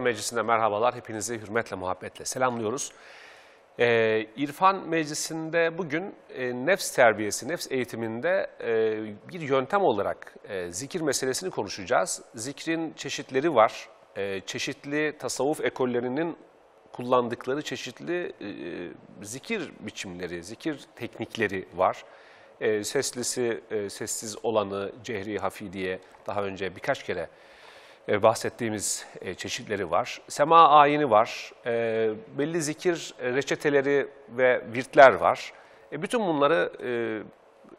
İrfan Meclisi'nde merhabalar. Hepinizi hürmetle, muhabbetle selamlıyoruz. Ee, İrfan Meclisi'nde bugün e, nefs terbiyesi, nefs eğitiminde e, bir yöntem olarak e, zikir meselesini konuşacağız. Zikrin çeşitleri var. E, çeşitli tasavvuf ekollerinin kullandıkları çeşitli e, zikir biçimleri, zikir teknikleri var e, seslisi, e, sessiz olanı, cehri hafi diye daha önce birkaç kere e, bahsettiğimiz e, çeşitleri var. Sema ayini var, e, belli zikir reçeteleri ve virtler var. Bütün bunları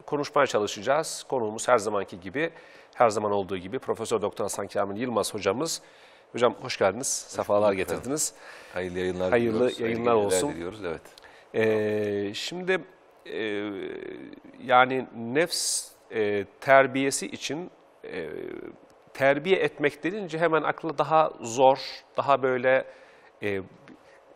konuşmaya çalışacağız. Konuğumuz her zamanki gibi, her zaman olduğu gibi Profesör Doktor Hasan Kamil Yılmaz hocamız. Hocam hoş geldiniz, hoş sefalar getirdiniz. Efendim. Hayırlı yayınlar Hayırlı diliyoruz. yayınlar Hayırlı olsun. Diliyoruz, evet. Ee, şimdi e, yani nefs e, terbiyesi için e, terbiye etmek denince hemen akla daha zor, daha böyle e,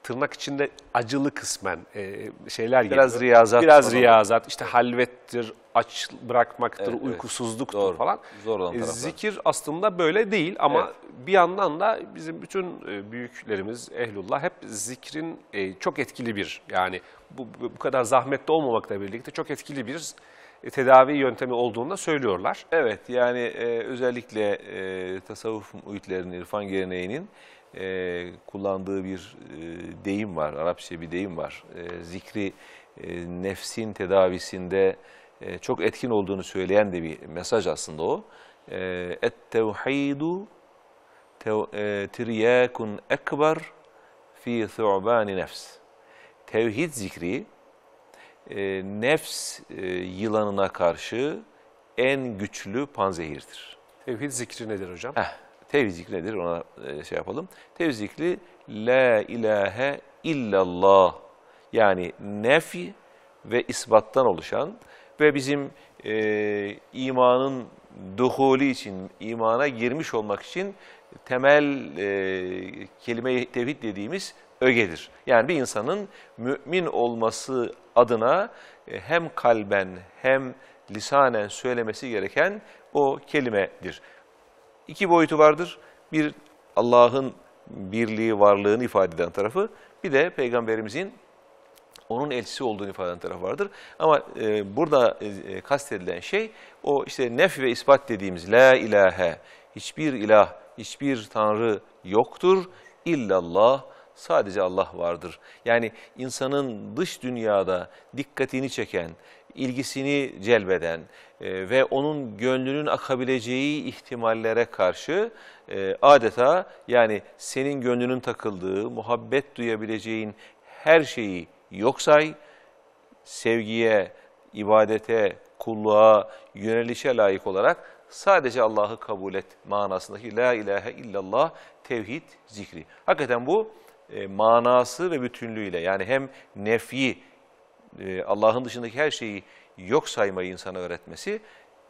tırnak içinde acılı kısmen e, şeyler geliyor. Biraz gibi. riyazat. Biraz riyazat, işte halvettir, aç bırakmaktır, evet, uykusuzluktur Doğru. falan. Zor olan e, taraflar. Zikir aslında böyle değil ama evet. bir yandan da bizim bütün e, büyüklerimiz, ehlullah hep zikrin e, çok etkili bir yani bu, bu kadar zahmetli olmamakla birlikte çok etkili bir e, tedavi yöntemi olduğunu da söylüyorlar. Evet yani e, özellikle e, tasavvuf muhitlerinin, irfan geleneğinin e, kullandığı bir e, deyim var, Arapça bir deyim var. E, zikri e, nefsin tedavisinde e, çok etkin olduğunu söyleyen de bir mesaj aslında o. E, Et-tevhidu e, tiryakun ekber fi thu'bani nefs. Tevhid zikri e, nefs e, yılanına karşı en güçlü panzehirdir. Tevhid zikri nedir hocam? Heh, tevhid zikri nedir ona e, şey yapalım. Tevhid zikri la ilahe illallah yani nefi ve isbattan oluşan ve bizim e, imanın duhulü için, imana girmiş olmak için temel e, kelime tevhid dediğimiz ögedir. Yani bir insanın mümin olması adına e, hem kalben hem lisanen söylemesi gereken o kelimedir. İki boyutu vardır. Bir Allah'ın birliği, varlığını ifade eden tarafı, bir de Peygamberimizin onun elçisi olduğunu ifade eden taraf vardır. Ama e, burada e, e, kastedilen şey o işte nef ve ispat dediğimiz la ilahe, hiçbir ilah, hiçbir tanrı yoktur. İllallah sadece Allah vardır. Yani insanın dış dünyada dikkatini çeken, ilgisini celbeden e, ve onun gönlünün akabileceği ihtimallere karşı e, adeta yani senin gönlünün takıldığı, muhabbet duyabileceğin her şeyi yok say, sevgiye, ibadete, kulluğa, yönelişe layık olarak Sadece Allah'ı kabul et manasındaki la ilahe illallah tevhid zikri. Hakikaten bu e, manası ve bütünlüğüyle yani hem nefi e, Allah'ın dışındaki her şeyi yok saymayı insana öğretmesi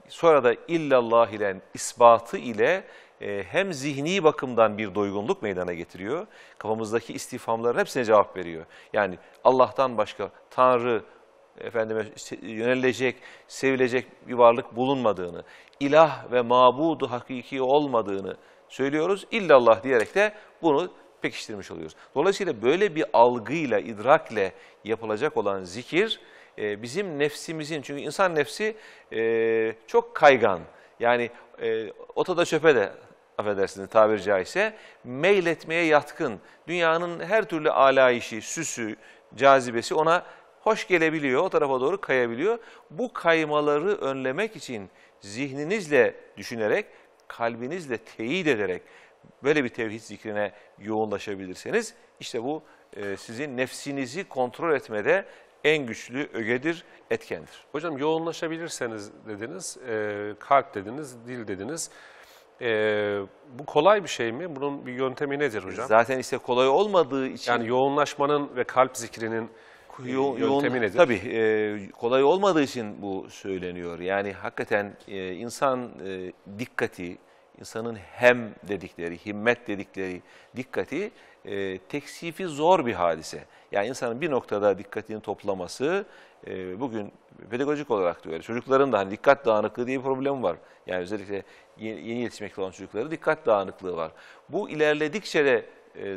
sonra da illallah ile ispatı ile e, hem zihni bakımdan bir doygunluk meydana getiriyor. Kafamızdaki istifamların hepsine cevap veriyor. Yani Allah'tan başka Tanrı, efendime yönelilecek, sevilecek bir varlık bulunmadığını, ilah ve mabudu hakiki olmadığını söylüyoruz. İllallah diyerek de bunu pekiştirmiş oluyoruz. Dolayısıyla böyle bir algıyla, idrakle yapılacak olan zikir e, bizim nefsimizin, çünkü insan nefsi e, çok kaygan. Yani e, otada çöpe de affedersiniz tabiri caizse, meyletmeye yatkın. Dünyanın her türlü alayişi, süsü, cazibesi ona hoş gelebiliyor, o tarafa doğru kayabiliyor. Bu kaymaları önlemek için zihninizle düşünerek, kalbinizle teyit ederek böyle bir tevhid zikrine yoğunlaşabilirseniz işte bu e, sizin nefsinizi kontrol etmede en güçlü ögedir, etkendir. Hocam yoğunlaşabilirseniz dediniz, e, kalp dediniz, dil dediniz. E, bu kolay bir şey mi? Bunun bir yöntemi nedir hocam? Zaten işte kolay olmadığı için... Yani yoğunlaşmanın ve kalp zikrinin çok yo yoğun nedir? tabii e, kolay olmadığı için bu söyleniyor. Yani hakikaten e, insan e, dikkati, insanın hem dedikleri, himmet dedikleri dikkati e, teksifi zor bir hadise. Yani insanın bir noktada dikkatini toplaması e, bugün pedagojik olarak diyor. Çocukların da hani dikkat dağınıklığı diye bir problem var. Yani özellikle yeni, yeni yetişmekte olan çocukların dikkat dağınıklığı var. Bu ilerledikçe de e, e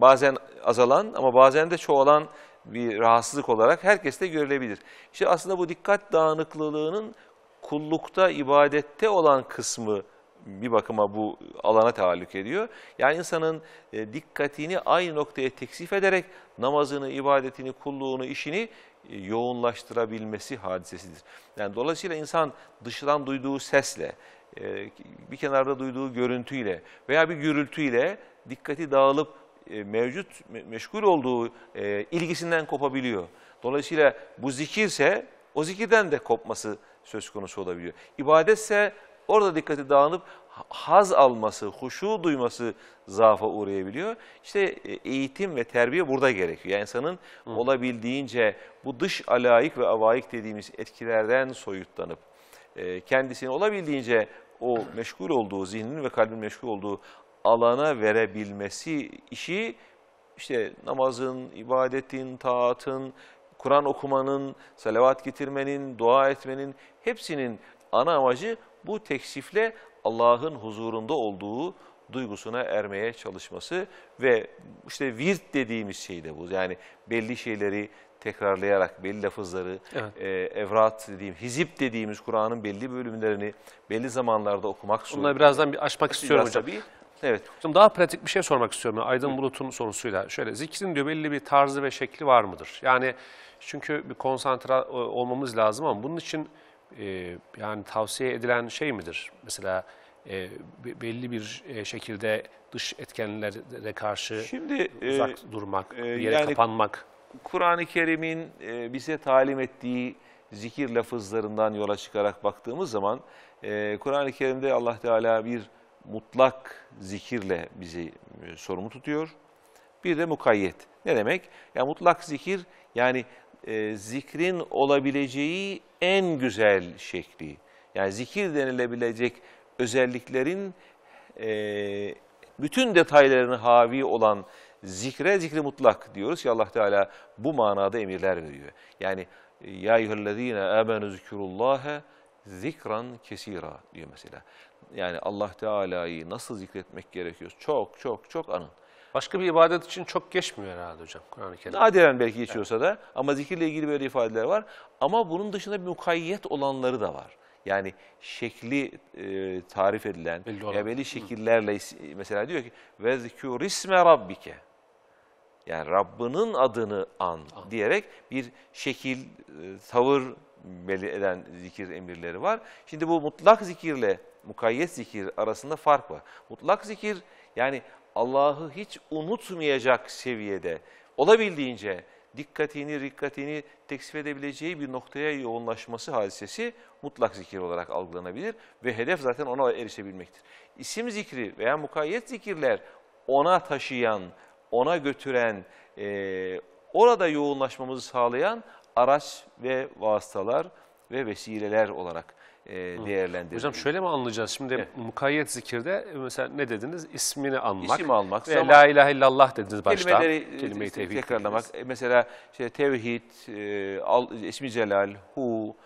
bazen azalan ama bazen de çoğalan bir rahatsızlık olarak herkeste görülebilir. İşte aslında bu dikkat dağınıklılığının kullukta, ibadette olan kısmı bir bakıma bu alana tahallük ediyor. Yani insanın e, dikkatini aynı noktaya teksif ederek namazını, ibadetini, kulluğunu, işini e, yoğunlaştırabilmesi hadisesidir. Yani dolayısıyla insan dışından duyduğu sesle, e, bir kenarda duyduğu görüntüyle veya bir gürültüyle dikkati dağılıp e, mevcut meşgul olduğu e, ilgisinden kopabiliyor. Dolayısıyla bu zikirse o zikirden de kopması söz konusu olabiliyor. İbadetse orada dikkati dağınıp haz alması, huşu duyması zaafa uğrayabiliyor. İşte e, eğitim ve terbiye burada gerekiyor. Yani insanın Hı. olabildiğince bu dış alaik ve avaik dediğimiz etkilerden soyutlanıp kendisini olabildiğince o meşgul olduğu, zihnin ve kalbin meşgul olduğu alana verebilmesi işi işte namazın, ibadetin, taatın, Kur'an okumanın, salavat getirmenin, dua etmenin hepsinin ana amacı bu teksifle Allah'ın huzurunda olduğu duygusuna ermeye çalışması ve işte virt dediğimiz şey de bu. Yani belli şeyleri tekrarlayarak belli lafızları, evet. e, evrat dediğim, hizip dediğimiz Kur'an'ın belli bölümlerini belli zamanlarda okumak suretiyle. Bunları birazdan bir açmak istiyorum biraz hocam. Tabii, Evet. Şimdi daha pratik bir şey sormak istiyorum. Aydın Bulut'un sorusuyla. Şöyle zikrin diyor belli bir tarzı ve şekli var mıdır? Yani çünkü bir konsantre e, olmamız lazım ama bunun için e, yani tavsiye edilen şey midir? Mesela e, belli bir e, şekilde dış etkenlere karşı Şimdi, e, uzak e, durmak, e, yere yani, kapanmak. Kur'an-ı Kerim'in e, bize talim ettiği zikir lafızlarından yola çıkarak baktığımız zaman e, Kur'an-ı Kerim'de Allah Teala bir mutlak zikirle bizi e, sorumlu tutuyor. Bir de mukayyet. Ne demek? Ya mutlak zikir yani e, zikrin olabileceği en güzel şekli. Yani zikir denilebilecek özelliklerin e, bütün detaylarını havi olan zikre zikri mutlak diyoruz ki Allah Teala bu manada emirler veriyor. Yani ya eyyühellezine amenu zikrullâhe zikran kesira diyor mesela. Yani Allah Teala'yı nasıl zikretmek gerekiyor? Çok çok çok anın. Başka bir ibadet için çok geçmiyor herhalde hocam Kur'an-ı Kerim. Nadiren belki geçiyorsa evet. da ama zikirle ilgili böyle ifadeler var. Ama bunun dışında bir mukayyet olanları da var. Yani şekli e, tarif edilen, belli şekillerle Hı. mesela diyor ki ve zikrisme rabbike. Yani Rabbinin adını an, an diyerek bir şekil, e, tavır belli eden zikir emirleri var. Şimdi bu mutlak zikirle mukayyet zikir arasında fark var. Mutlak zikir yani Allah'ı hiç unutmayacak seviyede olabildiğince dikkatini, rikkatini teksif edebileceği bir noktaya yoğunlaşması hadisesi mutlak zikir olarak algılanabilir ve hedef zaten ona erişebilmektir. İsim zikri veya mukayyet zikirler ona taşıyan, ona götüren, e, orada yoğunlaşmamızı sağlayan araç ve vasıtalar ve vesileler olarak e, değerlendirmek. Hocam şöyle mi anlayacağız? Şimdi evet. mukayyet zikirde e, mesela ne dediniz? İsmini anmak. İsim almak. Ve la ilahe illallah dediniz başta. Kelimeleri e, Kelime-i tevhid tekrarlamak. Dediniz. E, mesela işte tevhid, e, al, ismi celal, hu,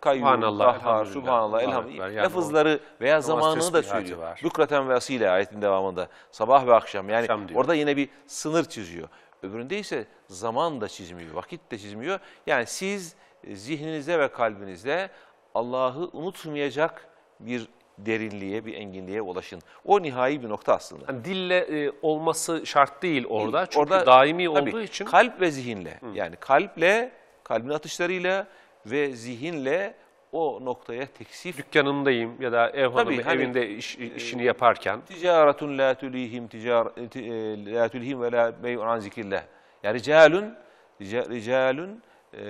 kayyum, kahhar, subhanallah, elhamdülillah. Yani veya zamanını da söylüyor. Var. Bükraten ve asile ayetin devamında. Sabah ve akşam. Yani akşam orada yine bir sınır çiziyor. Öbüründe ise zaman da çizmiyor, vakit de çizmiyor. Yani siz zihninize ve kalbinizde Allah'ı unutmayacak bir derinliğe, bir enginliğe ulaşın. O nihai bir nokta aslında. Yani dille e, olması şart değil orada. Çünkü orada, daimi tabii, olduğu için. Kalp ve zihinle. Hı. Yani kalple, kalbin atışlarıyla ve zihinle o noktaya teksif. Dükkanındayım ya da ev hanımı hani, evinde iş, e, işini yaparken. Ticaretun la tulihim ticar e, la tulihim ve la bey'un an zikrillah. Yani ricalun ricalun ee,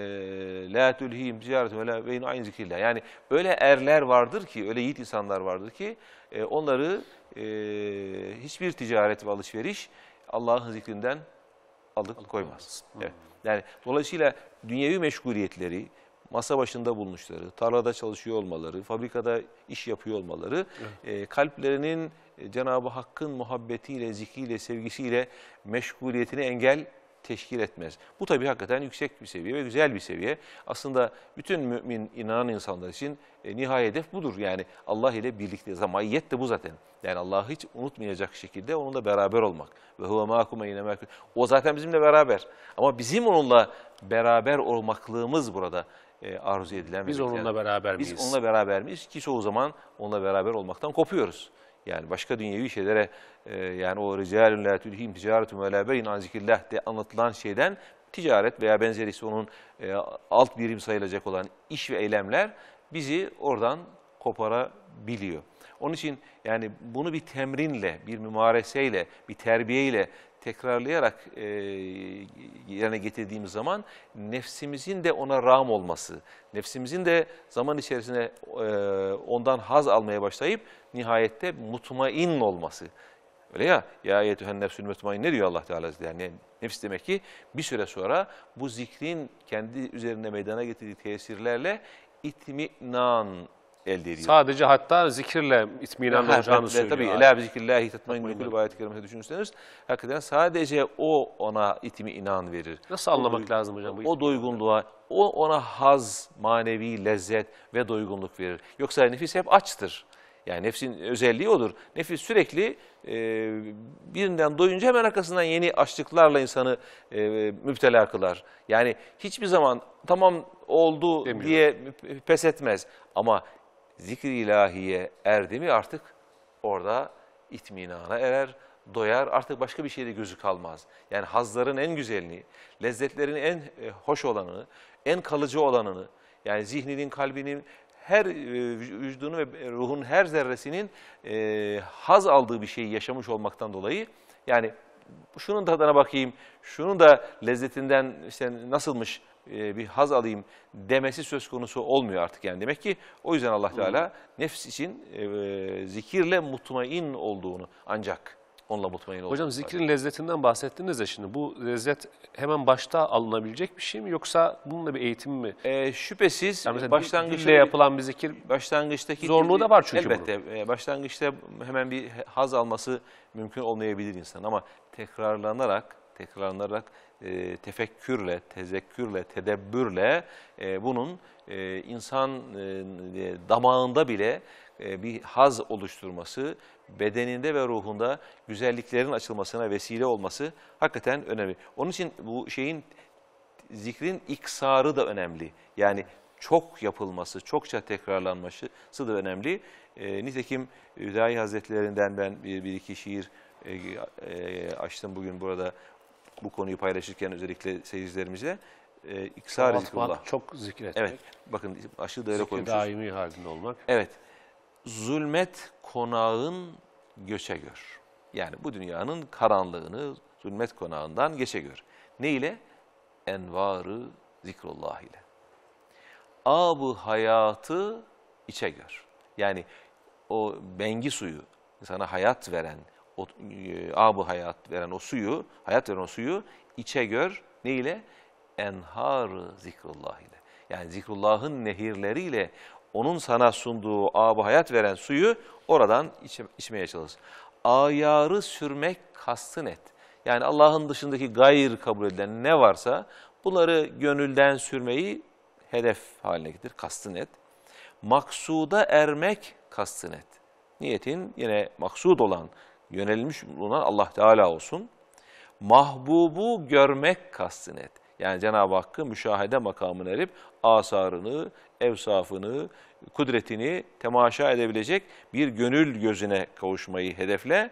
la tulhihim ticaretun ve la beynu aynı zikrillah. Yani öyle erler vardır ki, öyle yiğit insanlar vardır ki e, onları e, hiçbir ticaret ve alışveriş Allah'ın zikrinden alıp koymaz. Evet. Yani dolayısıyla dünyevi meşguliyetleri, masa başında bulmuşları, tarlada çalışıyor olmaları, fabrikada iş yapıyor olmaları, evet. e, kalplerinin Cenab-ı Hakk'ın muhabbetiyle, zikriyle, sevgisiyle meşguliyetini engel teşkil etmez. Bu tabii hakikaten yüksek bir seviye ve güzel bir seviye. Aslında bütün mümin inanan insanlar için e, nihai hedef budur. Yani Allah ile birlikte zamayiyet de bu zaten. Yani Allah'ı hiç unutmayacak şekilde onunla beraber olmak. Ve huve ma'akum eyne O zaten bizimle beraber. Ama bizim onunla beraber olmaklığımız burada e, arzu edilen. Biz onunla beraber miyiz? Biz onunla beraber miyiz ki çoğu zaman onunla beraber olmaktan kopuyoruz. Yani başka dünyevi şeylere e, yani o ricalun la tulhim ticaretun ve la beyin an zikrillah de anlatılan şeyden ticaret veya benzerisi onun e, alt birim sayılacak olan iş ve eylemler bizi oradan koparabiliyor. Onun için yani bunu bir temrinle, bir mümareseyle, bir terbiyeyle tekrarlayarak e, yerine getirdiğimiz zaman nefsimizin de ona rağm olması, nefsimizin de zaman içerisinde e, ondan haz almaya başlayıp nihayette mutmain olması. Öyle ya, ya yetühen nefsül mutmain ne diyor Allah Teala yani nefis demek ki bir süre sonra bu zikrin kendi üzerine meydana getirdiği tesirlerle itminan elde ediyor. Sadece hatta zikirle itminan ha, olacağını söylüyor. Tabii. Ela zikrillahi tetmainnu kulübü ayet-i düşünürseniz hakikaten sadece o ona itimi inan verir. Nasıl o anlamak o, lazım hocam? Bu o doygunluğa, o ona haz, manevi lezzet ve doygunluk verir. Yoksa nefis hep açtır. Yani nefsin özelliği odur. Nefis sürekli e, birinden doyunca hemen arkasından yeni açlıklarla insanı e, müptela kılar. Yani hiçbir zaman tamam oldu Demiyorum. diye pes etmez. Ama zikri ilahiye erdi mi artık orada itminana erer, doyar. Artık başka bir şeyde gözü kalmaz. Yani hazların en güzelini, lezzetlerin en e, hoş olanını, en kalıcı olanını, yani zihninin, kalbinin, her e, vücudunu ve e, ruhun her zerresinin e, haz aldığı bir şeyi yaşamış olmaktan dolayı yani şunun tadına bakayım, şunun da lezzetinden işte nasılmış e, bir haz alayım demesi söz konusu olmuyor artık yani. Demek ki o yüzden Allah Teala nefs için e, e, zikirle mutmain olduğunu ancak onunla mutmain olduğunu. Hocam zikrin lezzetinden bahsettiniz de şimdi bu lezzet hemen başta alınabilecek bir şey mi yoksa bununla bir eğitim mi? E, şüphesiz Yani mesela başlangıçta yapılan bir zikir başlangıçtaki Zorluğu da var çünkü elbette e, başlangıçta hemen bir haz alması mümkün olmayabilir insan ama tekrarlanarak tekrarlanarak e, tefekkürle, tezekkürle, tedebbürle e, bunun e, insan e, e, damağında bile e, bir haz oluşturması, bedeninde ve ruhunda güzelliklerin açılmasına vesile olması hakikaten önemli. Onun için bu şeyin zikrin iksarı da önemli. Yani çok yapılması, çokça tekrarlanması da önemli. E, nitekim Hüdayi Hazretlerinden ben bir, bir iki şiir e, e, açtım bugün burada bu konuyu paylaşırken özellikle seyircilerimize e, iksar zikrullah. Çok zikretmek. Evet. Bakın aşı daire Zikri koymuşuz. daimi halinde olmak. Evet. Zulmet konağın göçe gör. Yani bu dünyanın karanlığını zulmet konağından geçe gör. Ne ile? Envarı zikrullah ile. Abı hayatı içe gör. Yani o bengi suyu, sana hayat veren, o e, abı hayat veren o suyu, hayat veren o suyu içe gör neyle? Enhar zikrullah ile. Yani zikrullahın nehirleriyle onun sana sunduğu Abu hayat veren suyu oradan iç, içmeye çalış. Ayarı sürmek kastın et. Yani Allah'ın dışındaki gayr kabul edilen ne varsa bunları gönülden sürmeyi hedef haline getir, kastın et. Maksuda ermek kastın et. Niyetin yine maksud olan yönelmiş bulunan Allah Teala olsun. Mahbubu görmek kastın et. Yani Cenab-ı Hakk'ı müşahede makamına erip asarını, evsafını, kudretini temaşa edebilecek bir gönül gözüne kavuşmayı hedefle.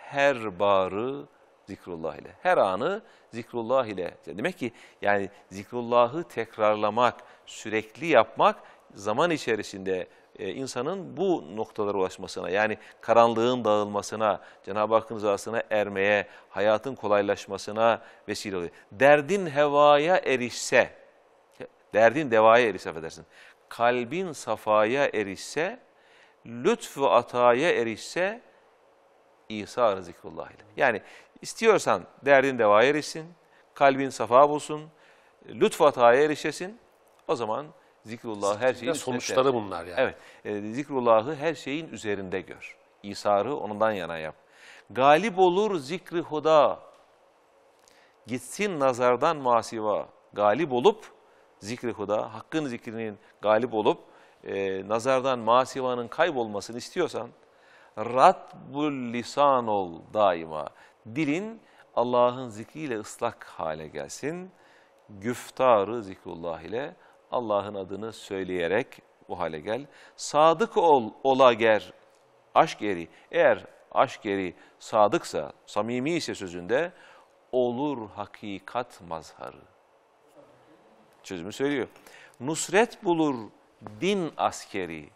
Her barı zikrullah ile. Her anı zikrullah ile. Demek ki yani zikrullahı tekrarlamak, sürekli yapmak zaman içerisinde e, insanın bu noktalara ulaşmasına yani karanlığın dağılmasına, Cenab-ı Hakk'ın rızasına ermeye, hayatın kolaylaşmasına vesile oluyor. Derdin hevaya erişse, derdin devaya erişse affedersin, kalbin safaya erişse, lütfu ataya erişse, İsa Rızikullah ile. Yani istiyorsan derdin devaya erişsin, kalbin safa bulsun, lütfu ataya erişesin, o zaman Zikrullah her şeyin sonuçları bunlar yani. Evet. E, zikrullahı her şeyin üzerinde gör. İsarı ondan yana yap. Galip olur zikri huda. Gitsin nazardan masiva. Galip olup zikri huda, hakkın zikrinin galip olup e, nazardan masivanın kaybolmasını istiyorsan ratbul lisan ol daima. Dilin Allah'ın zikriyle ıslak hale gelsin. Güftarı zikrullah ile Allah'ın adını söyleyerek bu hale gel. Sadık ol, ola ger, aşk eri. Eğer aşk eri sadıksa, samimi ise sözünde, olur hakikat mazharı. Çözümü söylüyor. Nusret bulur din askeri.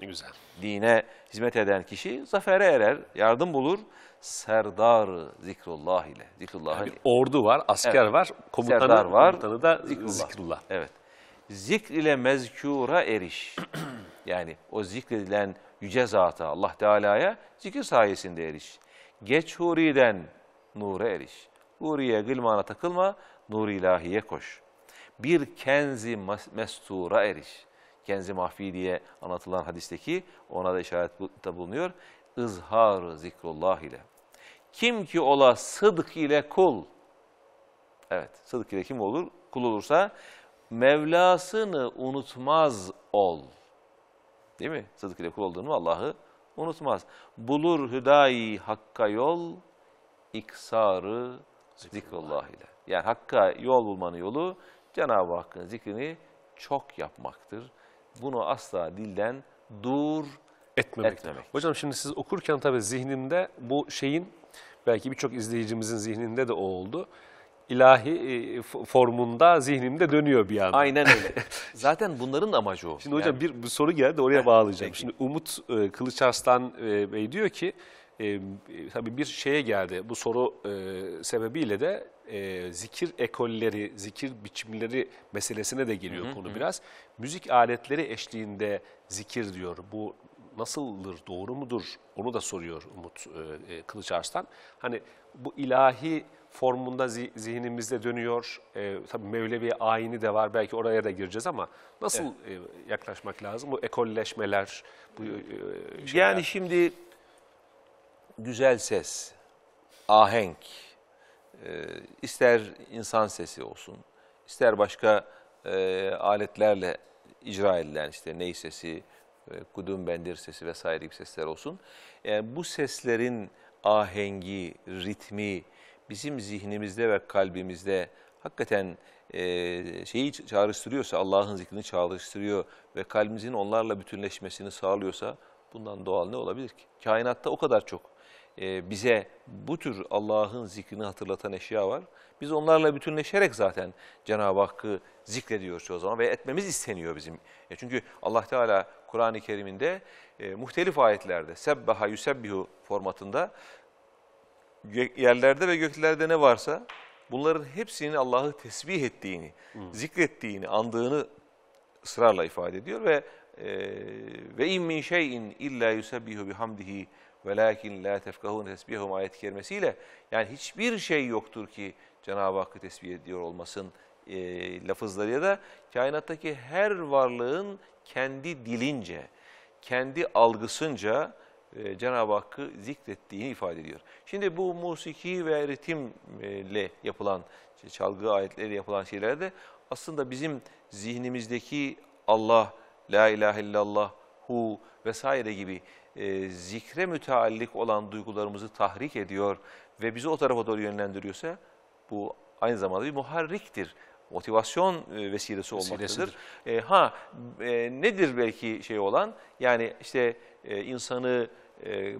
Ne güzel. Dine hizmet eden kişi zafere erer, yardım bulur. Serdar zikrullah ile. Zikrullah yani ordu var, asker evet. var, komutanı, Serdar var, komutanı da zikrullah. zikrullah. Evet zikr ile mezkura eriş. yani o zikredilen yüce zata Allah Teala'ya zikir sayesinde eriş. Geç huriden nura eriş. Huriye gılmana takılma, nur ilahiye koş. Bir kenzi mestura eriş. Kenzi mahfi diye anlatılan hadisteki ona da işarette bulunuyor. İzhar zikrullah ile. Kim ki ola sıdk ile kul. Evet, sıdk ile kim olur? Kul olursa Mevlasını unutmaz ol. Değil mi? Sıdk ile kul olduğunu Allah'ı unutmaz. Bulur hüdayi hakka yol, iksarı zikrullah ile. Yani hakka yol bulmanın yolu Cenab-ı Hakk'ın zikrini çok yapmaktır. Bunu asla dilden dur etmemek. etmemek. Hocam şimdi siz okurken tabii zihnimde bu şeyin belki birçok izleyicimizin zihninde de o oldu ilahi e, formunda zihnimde dönüyor bir yandan. Aynen öyle. Zaten bunların amacı o. Şimdi yani... hocam bir, bir soru geldi oraya bağlayacağım. Peki. Şimdi Umut e, Kılıç e, Bey diyor ki e, e, tabii bir şeye geldi bu soru e, sebebiyle de e, zikir ekolleri, zikir biçimleri meselesine de geliyor hı hı, konu biraz. Müzik aletleri eşliğinde zikir diyor. Bu nasıldır, doğru mudur onu da soruyor Umut e, e Kılıç Arslan. Hani bu ilahi formunda zihnimizde dönüyor. E, tabii Mevlevi ayini de var. Belki oraya da gireceğiz ama nasıl evet. e, yaklaşmak lazım? Bu ekolleşmeler, bu e, Yani şimdi güzel ses, ahenk, e, ister insan sesi olsun, ister başka e, aletlerle icra edilen işte ney sesi, e, kudum bendir sesi vesaire gibi sesler olsun. Yani bu seslerin ahengi, ritmi, bizim zihnimizde ve kalbimizde hakikaten e, şeyi çağrıştırıyorsa, Allah'ın zikrini çağrıştırıyor ve kalbimizin onlarla bütünleşmesini sağlıyorsa bundan doğal ne olabilir ki? Kainatta o kadar çok e, bize bu tür Allah'ın zikrini hatırlatan eşya var. Biz onlarla bütünleşerek zaten Cenab-ı Hakk'ı zikrediyoruz o zaman ve etmemiz isteniyor bizim. E çünkü Allah Teala Kur'an-ı Kerim'inde e, muhtelif ayetlerde sebbaha yusebbihu formatında yerlerde ve göklerde ne varsa bunların hepsini Allah'ı tesbih ettiğini, hmm. zikrettiğini, andığını ısrarla ifade ediyor ve e, ve in min şeyin illa yusabbihu bihamdihi velakin la tefkahun tesbihum ayet-i kerimesiyle yani hiçbir şey yoktur ki Cenab-ı Hakk'ı tesbih ediyor olmasın e, lafızları ya da kainattaki her varlığın kendi dilince, kendi algısınca e, Cenab-ı Hakk'ı zikrettiğini ifade ediyor. Şimdi bu musiki ve ritimle yapılan, çalgı ayetleri yapılan şeylerde aslında bizim zihnimizdeki Allah, La ilahe illallah, Hu vesaire gibi e, zikre müteallik olan duygularımızı tahrik ediyor ve bizi o tarafa doğru yönlendiriyorsa bu aynı zamanda bir muharriktir motivasyon e, vesilesi olmaktadır. E, ha e, nedir belki şey olan? Yani işte e, insanı e,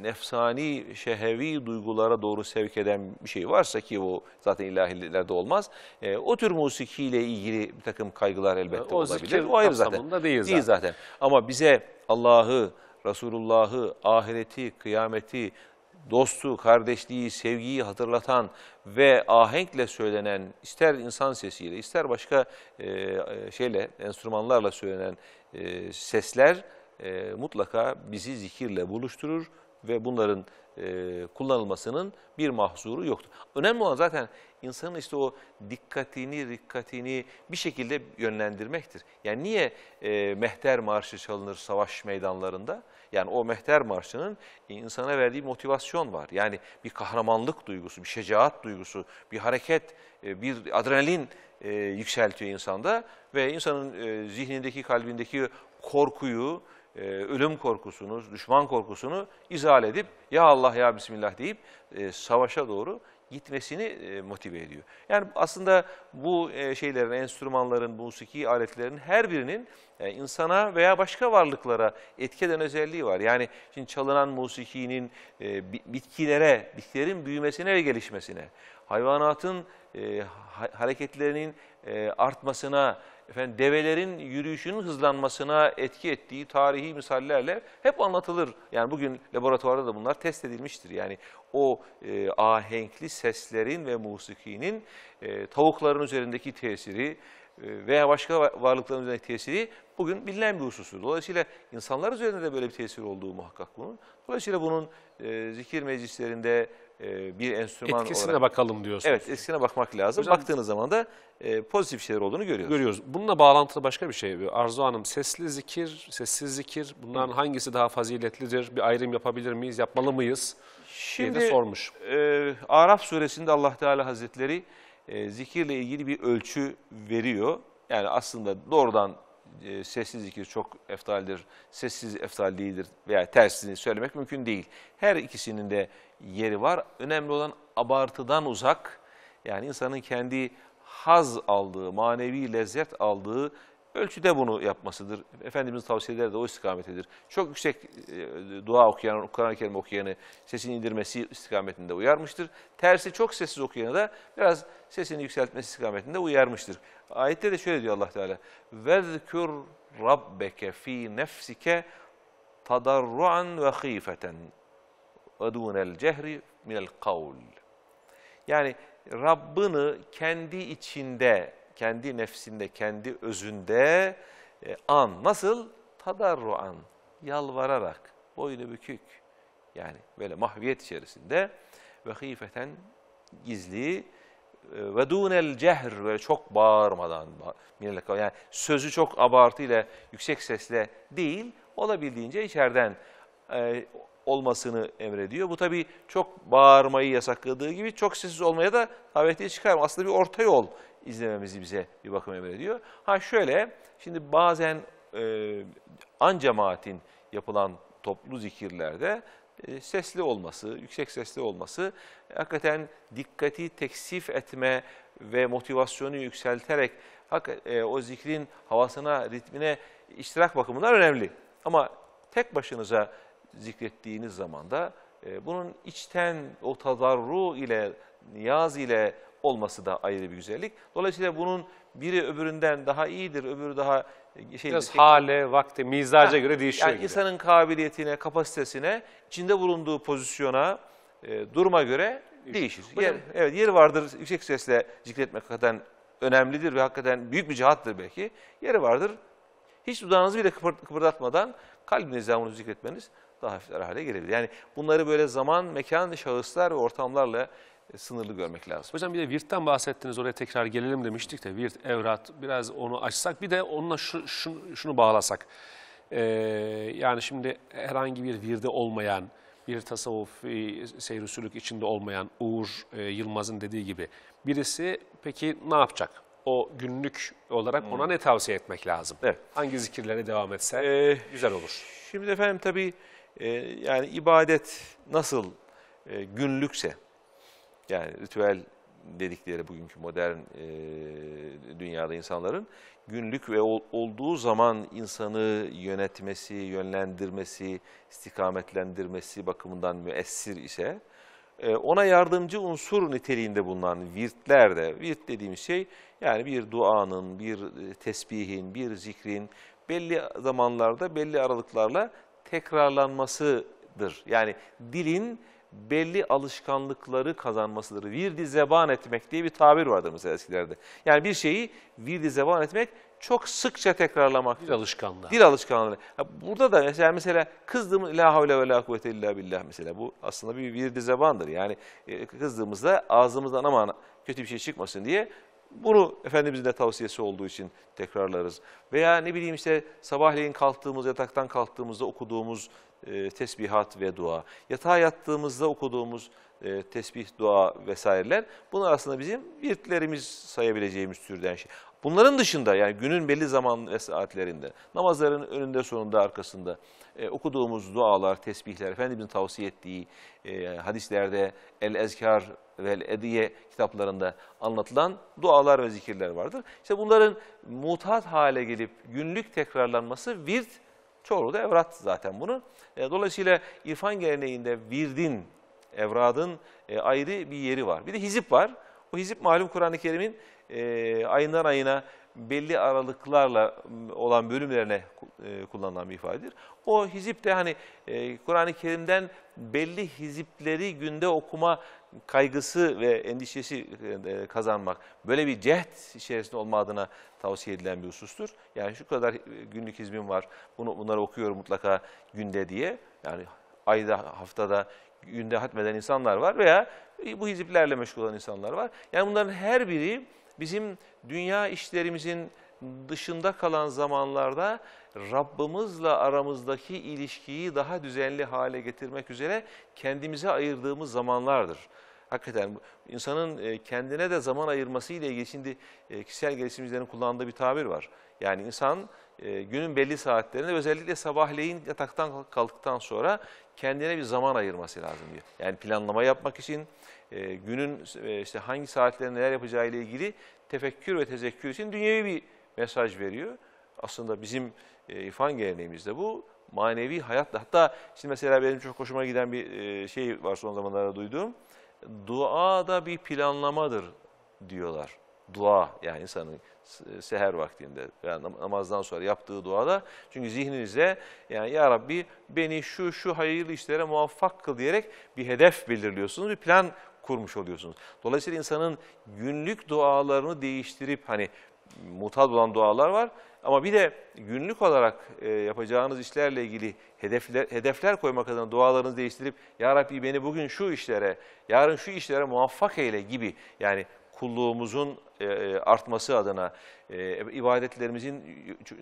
nefsani, şehevi duygulara doğru sevk eden bir şey varsa ki o zaten ilahilerde olmaz. E, o tür musikiyle ilgili bir takım kaygılar elbette o olabilir. O ayrı zaten. Değil, değil zaten. zaten. Ama bize Allah'ı, Resulullah'ı, ahireti, kıyameti, dostu, kardeşliği, sevgiyi hatırlatan ve ahenkle söylenen ister insan sesiyle ister başka e, e şeyle enstrümanlarla söylenen e, sesler e, mutlaka bizi zikirle buluşturur ve bunların e, kullanılmasının bir mahzuru yoktur. Önemli olan zaten insanın işte o dikkatini, dikkatini bir şekilde yönlendirmektir. Yani niye e, mehter marşı çalınır savaş meydanlarında? Yani o mehter marşının insana verdiği motivasyon var. Yani bir kahramanlık duygusu, bir şecaat duygusu, bir hareket, e, bir adrenalin e, yükseltiyor insanda ve insanın e, zihnindeki, kalbindeki korkuyu, e, ölüm korkusunu, düşman korkusunu izal edip ya Allah ya Bismillah deyip e, savaşa doğru gitmesini e, motive ediyor. Yani aslında bu e, şeylerin, enstrümanların, musiki aletlerin her birinin e, insana veya başka varlıklara etkeden özelliği var. Yani şimdi çalınan musikinin e, bitkilere, bitkilerin büyümesine ve gelişmesine, hayvanatın e, hareketlerinin e, artmasına, efendim develerin yürüyüşünün hızlanmasına etki ettiği tarihi misallerle hep anlatılır. Yani bugün laboratuvarda da bunlar test edilmiştir. Yani o e, ahenkli seslerin ve musikinin e, tavukların üzerindeki tesiri, e, veya başka varlıkların üzerindeki tesiri bugün bilinen bir hususu. Dolayısıyla insanlar üzerinde de böyle bir tesir olduğu muhakkak bunun. Dolayısıyla bunun e, zikir meclislerinde e, bir enstrüman Etkisine olarak... bakalım diyorsunuz. Evet etkisine bakmak lazım. Yüzden... Baktığınız zaman da e, pozitif şeyler olduğunu görüyoruz. Görüyoruz. Bununla bağlantılı başka bir şey. Arzu Hanım sesli zikir, sessiz zikir bunların Hı. hangisi daha faziletlidir? Bir ayrım yapabilir miyiz? Yapmalı mıyız? Şimdi diye de sormuş. E, Araf suresinde Allah Teala Hazretleri e, zikirle ilgili bir ölçü veriyor. Yani aslında doğrudan e, sessiz zikir çok eftaldir, sessiz eftal değildir veya tersini söylemek mümkün değil. Her ikisinin de yeri var. Önemli olan abartıdan uzak, yani insanın kendi haz aldığı, manevi lezzet aldığı ölçüde bunu yapmasıdır. Efendimizin tavsiyeleri de o istikametedir. Çok yüksek e, dua okuyan, Kur'an-ı Kerim okuyanı sesini indirmesi istikametinde uyarmıştır. Tersi çok sessiz okuyanı da biraz sesini yükseltmesi istikametinde uyarmıştır. Ayette de şöyle diyor Allah Teala: "Vezkür rabbeke fi nefsike tadarruan ve hifeten ve dunel cehri minel kavl." Yani Rabbini kendi içinde kendi nefsinde, kendi özünde e, an. Nasıl? Tadarruan, yalvararak, boynu bükük. Yani böyle mahviyet içerisinde ve hifeten gizli e, ve dunel cehr böyle çok bağırmadan yani sözü çok abartıyla yüksek sesle değil olabildiğince içeriden e, olmasını emrediyor. Bu tabii çok bağırmayı yasakladığı gibi çok sessiz olmaya da davetiye çıkarmıyor. Aslında bir orta yol izlememizi bize bir bakım emrediyor. Ha şöyle, şimdi bazen e, an cemaatin yapılan toplu zikirlerde e, sesli olması, yüksek sesli olması hakikaten dikkati teksif etme ve motivasyonu yükselterek hak, e, o zikrin havasına, ritmine iştirak bakımından önemli. Ama tek başınıza zikrettiğiniz zaman da e, bunun içten o tadarru ile, niyaz ile olması da ayrı bir güzellik. Dolayısıyla bunun biri öbüründen daha iyidir, öbürü daha e, şey biraz şey, hale, vakti, mizaca ha, göre değişiyor. Yani gibi. insanın kabiliyetine, kapasitesine, içinde bulunduğu pozisyona, e, duruma göre değişir. Hocam, yer, evet, yeri vardır yüksek sesle zikretmek hakikaten önemlidir ve hakikaten büyük bir cihattır belki. Yeri vardır hiç dudağınızı bile kıpırdatmadan kalbinizden bunu zikretmeniz daha hafifler hale gelebilir. Yani bunları böyle zaman, mekan, şahıslar ve ortamlarla e, sınırlı görmek lazım. Hocam bir de Virt'ten bahsettiniz oraya tekrar gelelim demiştik de Virt, Evrat biraz onu açsak bir de onunla şu, şunu, şunu bağlasak. Ee, yani şimdi herhangi bir Virde olmayan, bir tasavvufi e, seyrusülük içinde olmayan Uğur e, Yılmaz'ın dediği gibi birisi peki ne yapacak? O günlük olarak hmm. ona ne tavsiye etmek lazım? Evet. Hangi zikirlere devam etse ee, güzel olur. Şimdi efendim tabii ee, yani ibadet nasıl e, günlükse, yani ritüel dedikleri bugünkü modern e, dünyada insanların günlük ve olduğu zaman insanı yönetmesi, yönlendirmesi, istikametlendirmesi bakımından müessir ise e, ona yardımcı unsur niteliğinde bulunan virtler de, virt dediğimiz şey yani bir duanın, bir tesbihin, bir zikrin belli zamanlarda belli aralıklarla tekrarlanmasıdır. Yani dilin belli alışkanlıkları kazanmasıdır. Virdi zeban etmek diye bir tabir vardır mesela eskilerde. Yani bir şeyi virdi zeban etmek çok sıkça tekrarlamak. Dil alışkanlığı. Dil alışkanlığı. Burada da mesela mesela kızdığımız la havle ve la kuvvete illa billah mesela bu aslında bir virdi zebandır. Yani e, kızdığımızda ağzımızdan aman kötü bir şey çıkmasın diye bunu Efendimizin de tavsiyesi olduğu için tekrarlarız. Veya ne bileyim işte sabahleyin kalktığımız, yataktan kalktığımızda okuduğumuz e, tesbihat ve dua. Yatağa yattığımızda okuduğumuz e, tesbih, dua vesaireler. Bunlar aslında bizim virtlerimiz sayabileceğimiz türden şey. Bunların dışında yani günün belli zaman ve saatlerinde, namazların önünde, sonunda, arkasında e, okuduğumuz dualar, tesbihler, Efendimizin tavsiye ettiği e, hadislerde el-ezkar ve ediye kitaplarında anlatılan dualar ve zikirler vardır. İşte bunların mutat hale gelip günlük tekrarlanması virt, çoğu da evrat zaten bunu. E, dolayısıyla irfan geleneğinde virdin, evradın e, ayrı bir yeri var. Bir de hizip var. O hizip malum Kur'an-ı Kerim'in e, ayından ayına belli aralıklarla olan bölümlerine kullanılan bir ifadedir. O hizip de hani Kur'an-ı Kerim'den belli hizipleri günde okuma kaygısı ve endişesi e, kazanmak böyle bir cehd içerisinde olma adına tavsiye edilen bir husustur. Yani şu kadar e, günlük hizmim var, bunu, bunları okuyorum mutlaka günde diye. Yani ayda, haftada, günde hatmeden insanlar var veya e, bu hiziplerle meşgul olan insanlar var. Yani bunların her biri bizim dünya işlerimizin dışında kalan zamanlarda Rabbimizle aramızdaki ilişkiyi daha düzenli hale getirmek üzere kendimize ayırdığımız zamanlardır. Hakikaten insanın e, kendine de zaman ayırması ile ilgili şimdi e, kişisel gelişimcilerin kullandığı bir tabir var. Yani insan e, günün belli saatlerinde özellikle sabahleyin yataktan kalktıktan sonra kendine bir zaman ayırması lazım diyor. Yani planlama yapmak için günün işte hangi saatlerinde neler yapacağı ile ilgili tefekkür ve tezekkür için dünyevi bir mesaj veriyor. Aslında bizim e, irfan geleneğimizde bu manevi hayatla. Hatta şimdi mesela benim çok hoşuma giden bir e, şey var son zamanlarda duyduğum. Dua da bir planlamadır diyorlar. Dua yani insanın seher vaktinde yani namazdan sonra yaptığı duada. Çünkü zihninize yani Ya Rabbi beni şu şu hayırlı işlere muvaffak kıl diyerek bir hedef belirliyorsunuz, bir plan kurmuş oluyorsunuz. Dolayısıyla insanın günlük dualarını değiştirip hani mutat olan dualar var. Ama bir de günlük olarak e, yapacağınız işlerle ilgili hedefler, hedefler koymak adına dualarınızı değiştirip Ya Rabbi beni bugün şu işlere, yarın şu işlere muvaffak eyle gibi yani kulluğumuzun e, e, artması adına, e, ibadetlerimizin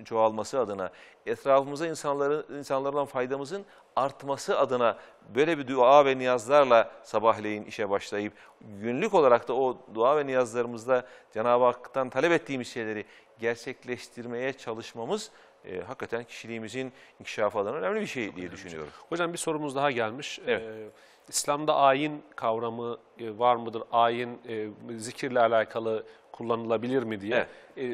çoğalması adına, etrafımıza insanları, insanlardan faydamızın artması adına böyle bir dua ve niyazlarla sabahleyin işe başlayıp günlük olarak da o dua ve niyazlarımızda Cenab-ı Hak'tan talep ettiğimiz şeyleri gerçekleştirmeye çalışmamız e, hakikaten kişiliğimizin inkişafı adına önemli bir şey diye şey. düşünüyorum. Hocam bir sorumuz daha gelmiş. Evet. Ee, İslam'da ayin kavramı e, var mıdır? Ayin e, zikirle alakalı kullanılabilir mi diye. Evet.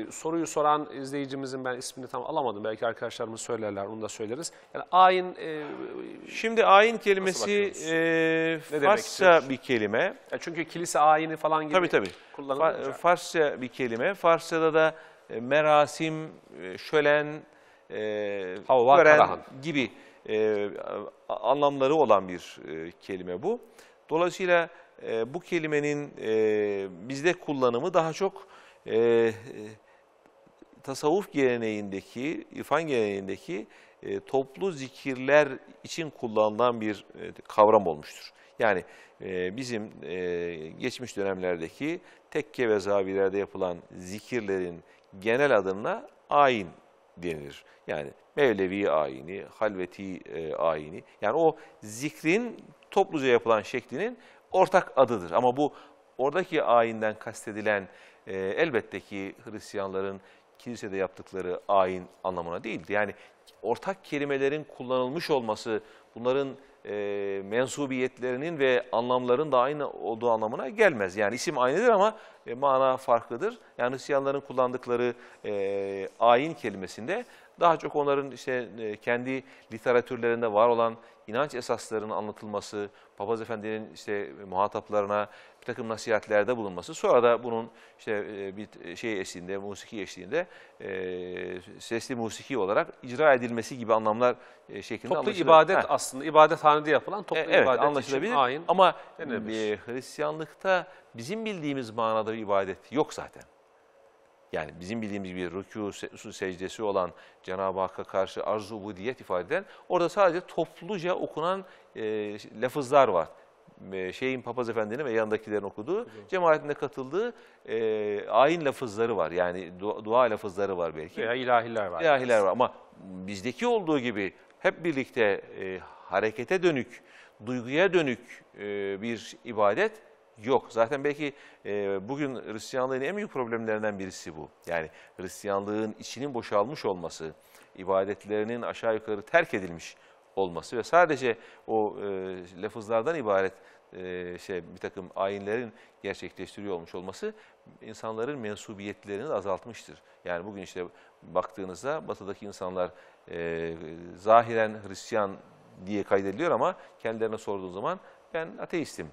E, soruyu soran izleyicimizin ben ismini tam alamadım. Belki arkadaşlarımız söylerler, onu da söyleriz. Yani ayin... E, Şimdi ayin kelimesi e, Farsça bir kelime. Yani e, çünkü kilise ayini falan gibi tabii, tabii. kullanılıyor. Farsça bir kelime. Farsça'da da merasim, şölen, e, Havva, gören Karahan. gibi e, anlamları olan bir e, kelime bu. Dolayısıyla e, bu kelimenin e, bizde kullanımı daha çok e, e, tasavvuf geleneğindeki, ifan geleneğindeki e, toplu zikirler için kullanılan bir e, kavram olmuştur. Yani e, bizim e, geçmiş dönemlerdeki tekke ve zavirlerde yapılan zikirlerin genel adına ayin denir Yani Mevlevi ayini, Halveti e, ayini. Yani o zikrin topluca yapılan şeklinin ortak adıdır. Ama bu oradaki ayinden kastedilen e, elbette ki Hristiyanların kilisede yaptıkları ayin anlamına değildi. Yani ortak kelimelerin kullanılmış olması, bunların e, mensubiyetlerinin ve anlamların da aynı olduğu anlamına gelmez. Yani isim aynıdır ama e, mana farklıdır. Yani Hristiyanların kullandıkları e, ayin kelimesinde daha çok onların işte e, kendi literatürlerinde var olan inanç esaslarının anlatılması, papaz efendinin işte muhataplarına bir takım nasihatlerde bulunması, sonra da bunun işte e, bir şey eşliğinde, musiki eşliğinde e, sesli musiki olarak icra edilmesi gibi anlamlar e, şeklinde Toplu ibadet ha. aslında, ibadethanede yapılan toplu e, evet, ibadet anlaşılabilir. için Ama denemiş. E, Hristiyanlıkta bizim bildiğimiz manada bir ibadet yok zaten yani bizim bildiğimiz bir rükû, se secdesi olan Cenab-ı Hakk'a karşı arz-ı ubudiyet ifade eden, orada sadece topluca okunan e, lafızlar var. E, şeyin papaz efendinin ve yanındakilerin okuduğu, evet. cemaatinde katıldığı e, ayin lafızları var. Yani dua, dua lafızları var belki. Veya ilahiler var. İlahiler var ama bizdeki olduğu gibi hep birlikte e, harekete dönük, duyguya dönük e, bir ibadet yok. Zaten belki e, bugün Hristiyanlığın en büyük problemlerinden birisi bu. Yani Hristiyanlığın içinin boşalmış olması, ibadetlerinin aşağı yukarı terk edilmiş olması ve sadece o e, lafızlardan ibaret e, şey bir takım ayinlerin gerçekleştiriyor olmuş olması insanların mensubiyetlerini azaltmıştır. Yani bugün işte baktığınızda batıdaki insanlar e, zahiren Hristiyan diye kaydediliyor ama kendilerine sorduğun zaman ben ateistim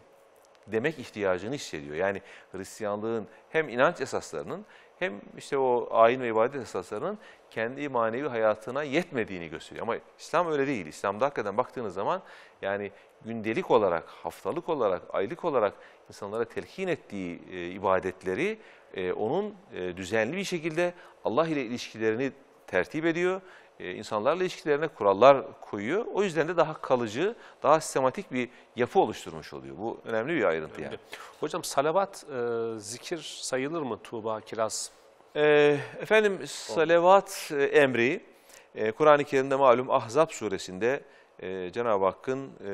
demek ihtiyacını hissediyor. Yani Hristiyanlığın hem inanç esaslarının hem işte o ayin ve ibadet esaslarının kendi manevi hayatına yetmediğini gösteriyor. Ama İslam öyle değil. İslam'da hakikaten baktığınız zaman yani gündelik olarak, haftalık olarak, aylık olarak insanlara telkin ettiği e, ibadetleri e, onun e, düzenli bir şekilde Allah ile ilişkilerini tertip ediyor. E, insanlarla ilişkilerine kurallar koyuyor. O yüzden de daha kalıcı, daha sistematik bir yapı oluşturmuş oluyor. Bu önemli bir ayrıntı önemli. yani. Hocam salavat e, zikir sayılır mı Tuğba Kiraz? E, efendim salavat e, emri e, Kur'an-ı Kerim'de malum Ahzab suresinde e, Cenab-ı Hakk'ın e,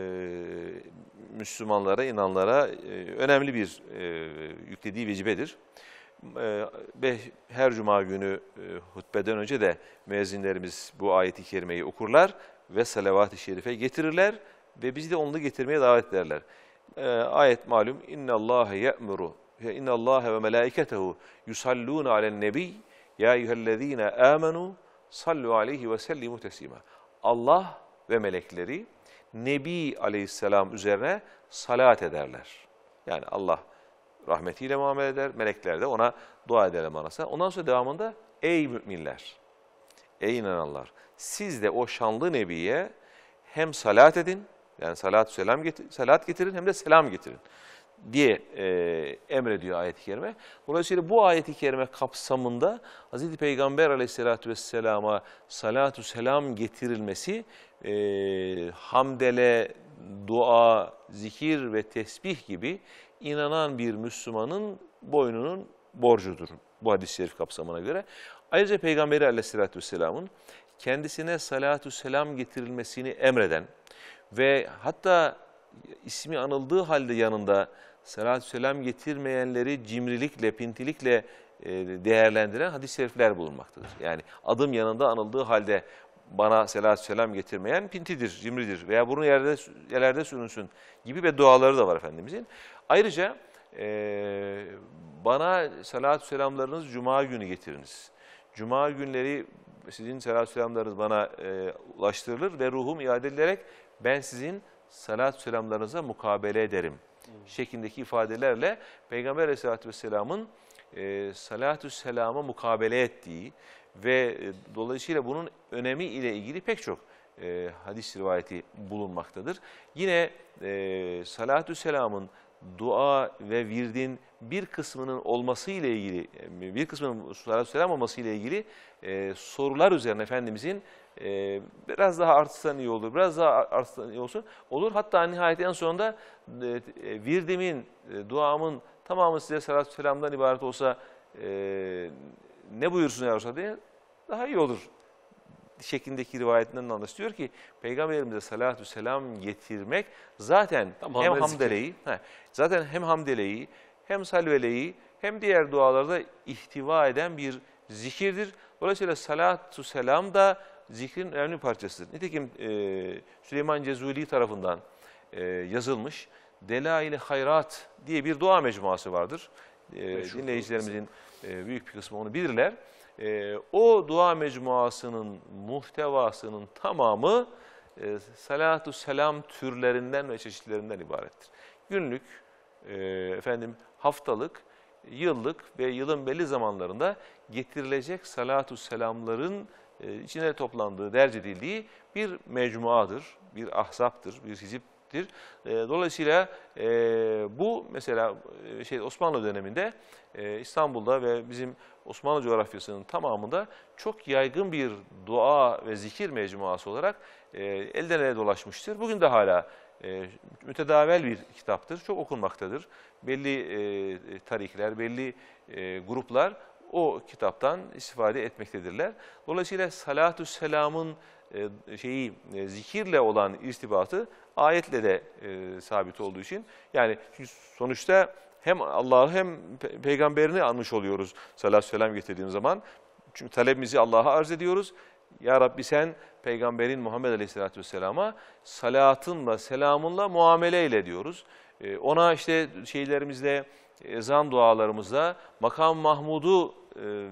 Müslümanlara, inanlara e, önemli bir e, yüklediği vecibedir ve ee, her cuma günü e, hutbeden önce de müezzinlerimiz bu ayeti kerimeyi okurlar ve salavat-ı şerife getirirler ve bizi de onu getirmeye davet ederler. Ee, ayet malum inna Allahu ya'muru inna Allahu ve melaiketehu yusallun alen nebi ya eyyühellezine amenu sallu aleyhi ve sellimu teslima. Allah ve melekleri Nebi aleyhisselam üzerine salat ederler. Yani Allah rahmetiyle muamele eder. Melekler de ona dua eder manasına. Ondan sonra devamında ey müminler, ey inananlar siz de o şanlı nebiye hem salat edin yani salat selam getir, salat getirin hem de selam getirin diye e, emrediyor ayet-i kerime. Dolayısıyla bu ayet-i kerime kapsamında Hazreti Peygamber aleyhissalatü vesselama salatu selam getirilmesi e, hamdele, dua, zikir ve tesbih gibi inanan bir Müslümanın boynunun borcudur bu hadis-i şerif kapsamına göre. Ayrıca Peygamberi aleyhissalatü vesselamın kendisine salatü selam getirilmesini emreden ve hatta ismi anıldığı halde yanında salatü selam getirmeyenleri cimrilikle, pintilikle e, değerlendiren hadis-i şerifler bulunmaktadır. Yani adım yanında anıldığı halde bana salatü selam getirmeyen pintidir, cimridir veya bunu yerde yerlerde sürünsün gibi ve duaları da var Efendimizin. Ayrıca e, bana salatü selamlarınız cuma günü getiriniz. Cuma günleri sizin salatü selamlarınız bana e, ulaştırılır ve ruhum iade edilerek ben sizin salatü selamlarınıza mukabele ederim. Hmm. Şeklindeki ifadelerle Peygamber aleyhissalatü vesselamın e, salatü selama mukabele ettiği ve e, dolayısıyla bunun önemi ile ilgili pek çok e, hadis rivayeti bulunmaktadır. Yine e, salatü selamın dua ve virdin bir kısmının olması ile ilgili, e, bir kısmının salatü selam olması ile ilgili e, sorular üzerine Efendimizin e, biraz daha artsan iyi olur, biraz daha artsan iyi olsun olur. Hatta nihayet en sonunda e, e virdimin, e, duamın tamamı size salatü selamdan ibaret olsa e, ne buyursun ya Resulallah diye daha iyi olur şeklindeki rivayetinden anlaşılıyor ki Peygamberimize salatü selam getirmek zaten tamam, hem hamdeleyi, he, zaten hem hamdeleyi, hem salveleyi, hem diğer dualarda ihtiva eden bir zikirdir. Dolayısıyla salatü selam da zikrin önemli parçasıdır. Nitekim e, Süleyman Cezuli tarafından e, yazılmış Delail-i Hayrat diye bir dua mecmuası vardır. E, dinleyicilerimizin e, büyük bir kısmı onu bilirler. E, o dua mecmuasının muhtevasının tamamı e, salatu selam türlerinden ve çeşitlerinden ibarettir. Günlük, e, efendim haftalık, yıllık ve yılın belli zamanlarında getirilecek salatu selamların e, içine toplandığı, derc edildiği bir mecmuadır, bir ahsaptır, bir hizip sahiptir. Ee, dolayısıyla e, bu mesela e, şey Osmanlı döneminde e, İstanbul'da ve bizim Osmanlı coğrafyasının tamamında çok yaygın bir dua ve zikir mecmuası olarak elden ele dolaşmıştır. Bugün de hala e, mütedavel bir kitaptır. Çok okunmaktadır. Belli e, tarihler, belli e, gruplar o kitaptan istifade etmektedirler. Dolayısıyla salatü selamın e, şeyi e, zikirle olan irtibatı ayetle de e, sabit olduğu için yani sonuçta hem Allah'ı hem peygamberini anmış oluyoruz salatü selam getirdiğim zaman. Çünkü talebimizi Allah'a arz ediyoruz. Ya Rabbi sen peygamberin Muhammed Aleyhisselatü Vesselam'a salatınla, selamınla muamele ile diyoruz. ona işte şeylerimizle, ezan dualarımızla makam Mahmud'u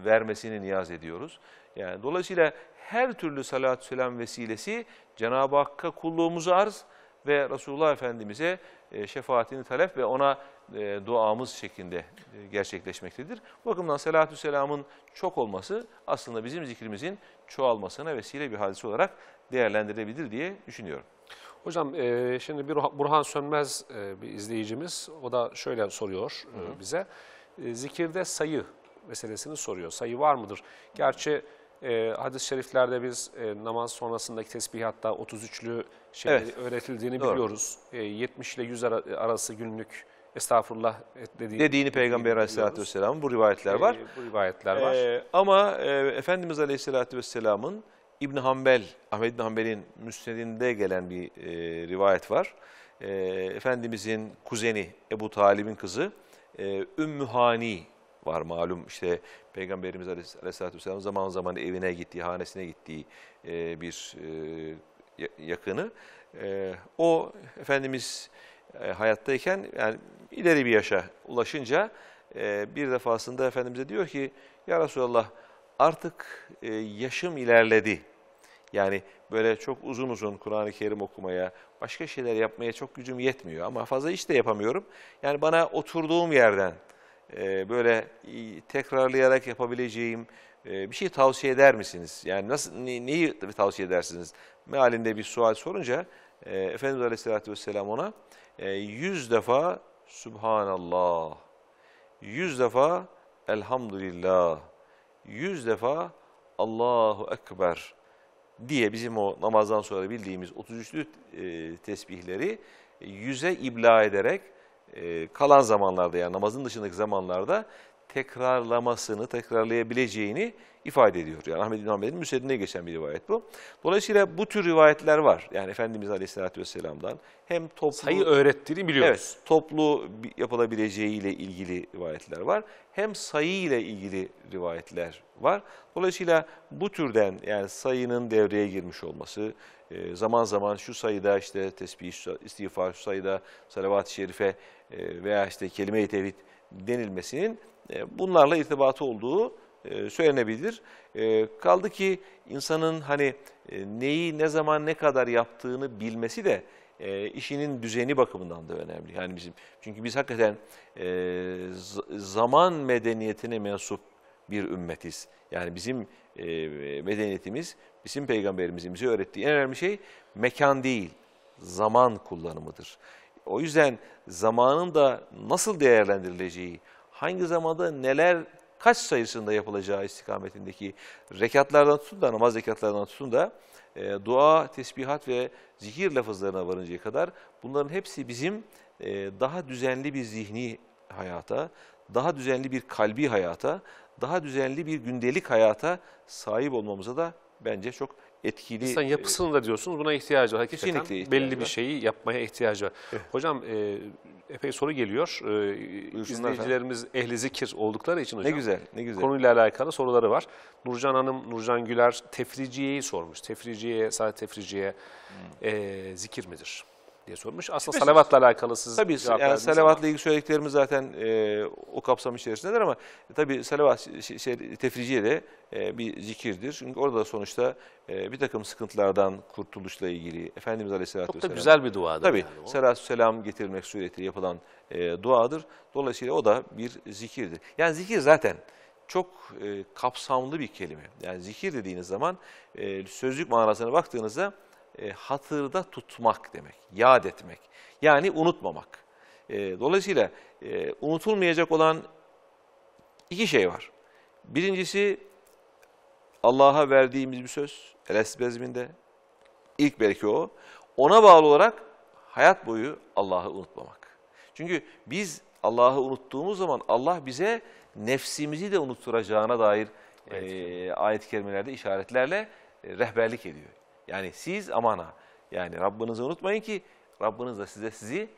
vermesini niyaz ediyoruz. Yani dolayısıyla her türlü salatü selam vesilesi Cenab-ı Hakk'a kulluğumuzu arz ve Resulullah Efendimiz'e e, şefaatini talep ve ona e, duamız şeklinde e, gerçekleşmektedir. Bu bakımdan salatü selamın çok olması aslında bizim zikrimizin çoğalmasına vesile bir hadise olarak değerlendirilebilir diye düşünüyorum. Hocam şimdi bir Burhan Sönmez bir izleyicimiz o da şöyle soruyor e, bize. zikirde sayı meselesini soruyor. Sayı var mıdır? Gerçi e, Hadis-i şeriflerde biz e, namaz sonrasındaki tesbihatta 33'lü şey Evet. öğretildiğini Doğru. biliyoruz. E, ee, 70 ile 100 arası günlük estağfurullah dediğini, dediğini Peygamber Aleyhisselatü Vesselam bu rivayetler ee, var. E, bu rivayetler var. Ee, ama e, Efendimiz Aleyhisselatü Vesselam'ın İbn Hanbel, Ahmed İbn Hanbel'in müsnedinde gelen bir e, rivayet var. E, Efendimizin kuzeni Ebu Talib'in kızı e, Ümmü hani var. Malum işte Peygamberimiz Aleyhisselatü Vesselam zaman zaman evine gittiği, hanesine gittiği e, bir e, yakını. E, o Efendimiz e, hayattayken yani ileri bir yaşa ulaşınca e, bir defasında Efendimiz'e diyor ki Ya Resulallah artık e, yaşım ilerledi. Yani böyle çok uzun uzun Kur'an-ı Kerim okumaya, başka şeyler yapmaya çok gücüm yetmiyor ama fazla iş de yapamıyorum. Yani bana oturduğum yerden ee, böyle e, tekrarlayarak yapabileceğim e, bir şey tavsiye eder misiniz? Yani nasıl neyi tavsiye edersiniz? Mealinde bir sual sorunca e, Efendimiz Aleyhisselatü Vesselam ona yüz defa Subhanallah, yüz defa Elhamdülillah, yüz defa Allahu Ekber diye bizim o namazdan sonra bildiğimiz 33'lü e, tesbihleri yüze ibla ederek e, kalan zamanlarda yani namazın dışındaki zamanlarda tekrarlamasını, tekrarlayabileceğini ifade ediyor. Yani Ahmed bin Hanbel'in müsnedinde geçen bir rivayet bu. Dolayısıyla bu tür rivayetler var. Yani Efendimiz Aleyhisselatü Vesselam'dan hem toplu... Sayı öğrettiğini biliyoruz. Evet, toplu yapılabileceğiyle ilgili rivayetler var. Hem sayı ile ilgili rivayetler var. Dolayısıyla bu türden yani sayının devreye girmiş olması, e, zaman zaman şu sayıda işte tesbih, istiğfar, şu sayıda salavat-ı şerife e, veya işte kelime-i tevhid denilmesinin e, bunlarla irtibatı olduğu e, söylenebilir. E, kaldı ki insanın hani e, neyi ne zaman ne kadar yaptığını bilmesi de işinin düzeni bakımından da önemli. Yani bizim çünkü biz hakikaten zaman medeniyetine mensup bir ümmetiz. Yani bizim medeniyetimiz, bizim peygamberimizin bize öğrettiği en önemli şey mekan değil, zaman kullanımıdır. O yüzden zamanın da nasıl değerlendirileceği, hangi zamanda neler kaç sayısında yapılacağı istikametindeki rekatlardan tutun da namaz rekatlarından tutun da e, dua, tesbihat ve zikir lafızlarına varıncaya kadar bunların hepsi bizim e, daha düzenli bir zihni hayata, daha düzenli bir kalbi hayata, daha düzenli bir gündelik hayata sahip olmamıza da bence çok etkili... Sen e, yapısını da diyorsunuz buna ihtiyacı var. Hakikaten Kesinlikle ihtiyacı belli var. bir şeyi yapmaya ihtiyacı var. Evet. Hocam e, epey soru geliyor. E, izleyicilerimiz efendim. ehli zikir oldukları için hocam. Ne güzel, ne güzel. Konuyla alakalı soruları var. Nurcan Hanım, Nurcan Güler tefriciyeyi sormuş. Tefriciye, sadece tefriciye hmm. e, zikir midir? diye sormuş. Aslında Mesela, salavatla alakalı siz Tabii yani salavatla ilgili söylediklerimiz zaten e, o kapsam içerisindedir ama e, tabii salavat şey, şey, tefriciye de e, bir zikirdir. Çünkü orada da sonuçta e, bir takım sıkıntılardan kurtuluşla ilgili Efendimiz Aleyhisselatü Vesselam. Çok da güzel bir duadır. Tabii yani selam getirmek suretiyle yapılan e, duadır. Dolayısıyla o da bir zikirdir. Yani zikir zaten çok e, kapsamlı bir kelime. Yani zikir dediğiniz zaman e, sözlük manasına baktığınızda e, hatırda tutmak demek, yad etmek. Yani unutmamak. E, dolayısıyla e, unutulmayacak olan iki şey var. Birincisi Allah'a verdiğimiz bir söz, elesbezminde. İlk belki o. Ona bağlı olarak hayat boyu Allah'ı unutmamak. Çünkü biz Allah'ı unuttuğumuz zaman Allah bize nefsimizi de unutturacağına dair evet. e, ayet-i kerimelerde işaretlerle e, rehberlik ediyor. Yani siz amana Yani Rabbinizi unutmayın ki Rabbiniz de size sizi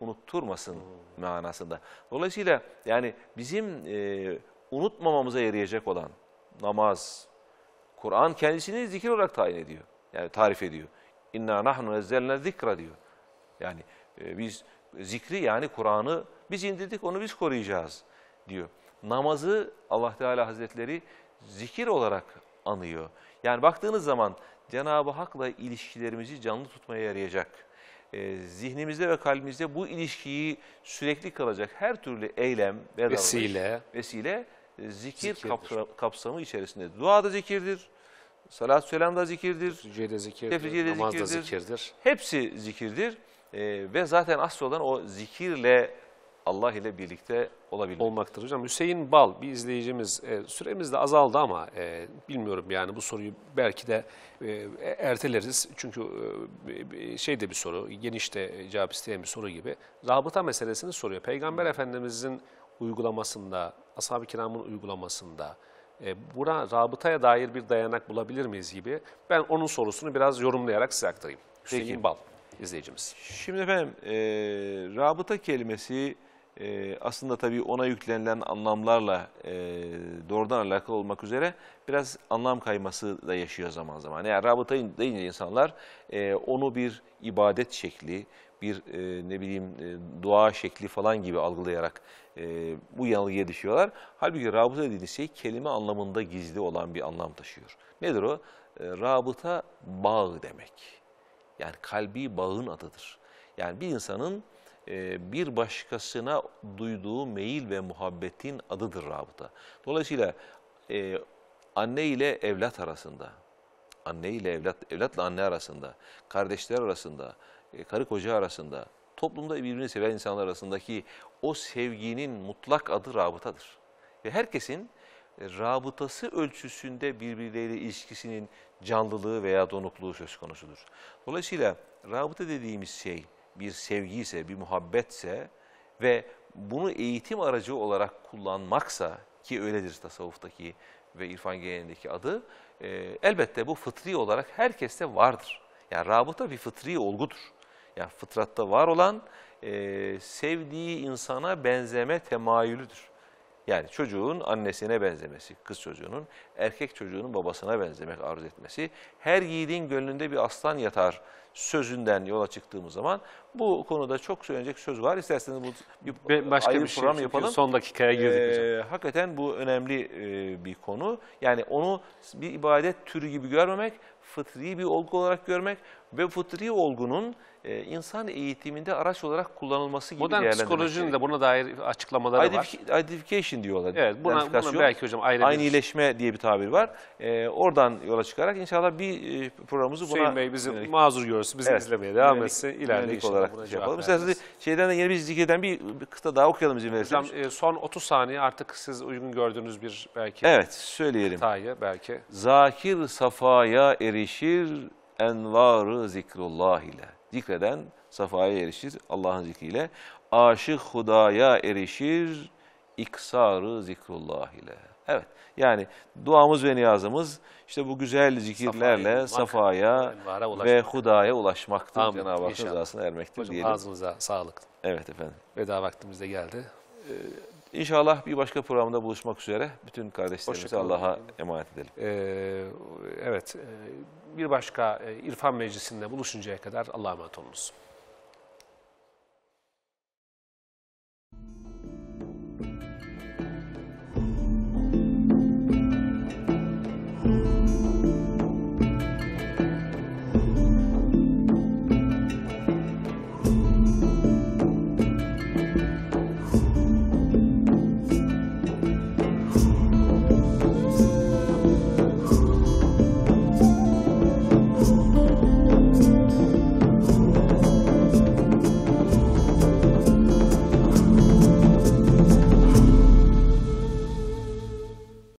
unutturmasın hmm. manasında. Dolayısıyla yani bizim e, unutmamamıza yarayacak olan namaz, Kur'an kendisini zikir olarak tayin ediyor. Yani tarif ediyor. İnna nahnu nezzelne zikra diyor. Yani e, biz zikri yani Kur'an'ı biz indirdik onu biz koruyacağız diyor. Namazı Allah Teala Hazretleri zikir olarak anıyor. Yani baktığınız zaman Cenab-ı Hak'la ilişkilerimizi canlı tutmaya yarayacak. E, zihnimizde ve kalbimizde bu ilişkiyi sürekli kalacak her türlü eylem ve vesile, vesile e, zikir kapsa, kapsamı içerisinde. Dua da zikirdir, salat selam da zikirdir, tefriciye de zikirdir, tefriciye de zikirdir. da zikirdir. Hepsi zikirdir e, ve zaten asıl olan o zikirle Allah ile birlikte olabilmek. Olmaktır hocam. Hüseyin Bal bir izleyicimiz e, süremiz de azaldı ama e, bilmiyorum yani bu soruyu belki de e, erteleriz. Çünkü e, şey de bir soru geniş de cevap isteyen bir soru gibi. Rabıta meselesini soruyor. Peygamber Efendimizin uygulamasında, ashab-ı kiramın uygulamasında e, buna rabıtaya dair bir dayanak bulabilir miyiz gibi ben onun sorusunu biraz yorumlayarak size aktarayım. Hüseyin Peki. Bal izleyicimiz. Şimdi efendim e, rabıta kelimesi e, aslında tabii ona yüklenilen anlamlarla e, doğrudan alakalı olmak üzere biraz anlam kayması da yaşıyor zaman zaman. Yani rabıta deyince insanlar e, onu bir ibadet şekli, bir e, ne bileyim e, dua şekli falan gibi algılayarak e, bu yanılgıya düşüyorlar. Halbuki rabıta dediğiniz şey kelime anlamında gizli olan bir anlam taşıyor. Nedir o? E, rabıta bağ demek. Yani kalbi bağın adıdır. Yani bir insanın e, bir başkasına duyduğu meyil ve muhabbetin adıdır rabıta. Dolayısıyla e, anne ile evlat arasında, anne ile evlat, evlatla anne arasında, kardeşler arasında, e, karı koca arasında, toplumda birbirini seven insanlar arasındaki o sevginin mutlak adı rabıtadır. Ve herkesin rabıtası ölçüsünde birbirleriyle ilişkisinin canlılığı veya donukluğu söz konusudur. Dolayısıyla rabıta dediğimiz şey, bir sevgi ise, bir muhabbetse ve bunu eğitim aracı olarak kullanmaksa ki öyledir tasavvuftaki ve irfan genelindeki adı e, elbette bu fıtri olarak herkeste vardır. Yani rabıta bir fıtri olgudur. Yani fıtratta var olan e, sevdiği insana benzeme temayülüdür. Yani çocuğun annesine benzemesi, kız çocuğunun, erkek çocuğunun babasına benzemek arzu etmesi, her yiğidin gönlünde bir aslan yatar sözünden yola çıktığımız zaman bu konuda çok söyleyecek söz var. İsterseniz bu bir Be başka bir şey program şey yapalım. Son dakikaya girdik ee, Hakikaten bu önemli e, bir konu. Yani onu bir ibadet türü gibi görmemek fıtri bir olgu olarak görmek ve fıtri olgunun e, insan eğitiminde araç olarak kullanılması gibi Modern psikolojinin de buna dair açıklamaları Identif var. Identification diyorlar. Evet, buna, buna belki hocam ayrı Aynıleşme diye bir tabir var. E, oradan yola çıkarak inşallah bir e, programımızı Hüseyin buna... Hüseyin Bey bizi yönelik, mazur görsün, bizi evet, izlemeye devam yönelik, etse ileride olarak buna şey yapalım. İsterseniz şeyden de yeni bir zikreden bir, bir kıta daha okuyalım izin verirseniz. Hocam e, son 30 saniye artık siz uygun gördüğünüz bir belki... Evet, söyleyelim. Kıtayı belki. Zakir safaya eri erişir envarı zikrullah ile. Zikreden safaya erişir Allah'ın zikriyle. Aşık hudaya erişir iksarı zikrullah ile. Evet. Yani duamız ve niyazımız işte bu güzel zikirlerle safaya, safaya ve hudaya ulaşmaktır. Amin. Cenab-ı Hakk'ın rızasına ermektir Hocam, diyelim. Ağzınıza sağlık. Evet efendim. Veda vaktimiz de geldi. Ee, İnşallah bir başka programda buluşmak üzere. Bütün kardeşlerimizi Allah'a emanet edelim. Ee, evet, e, bir başka e, İrfan Meclisi'nde buluşuncaya kadar Allah'a emanet olunuz.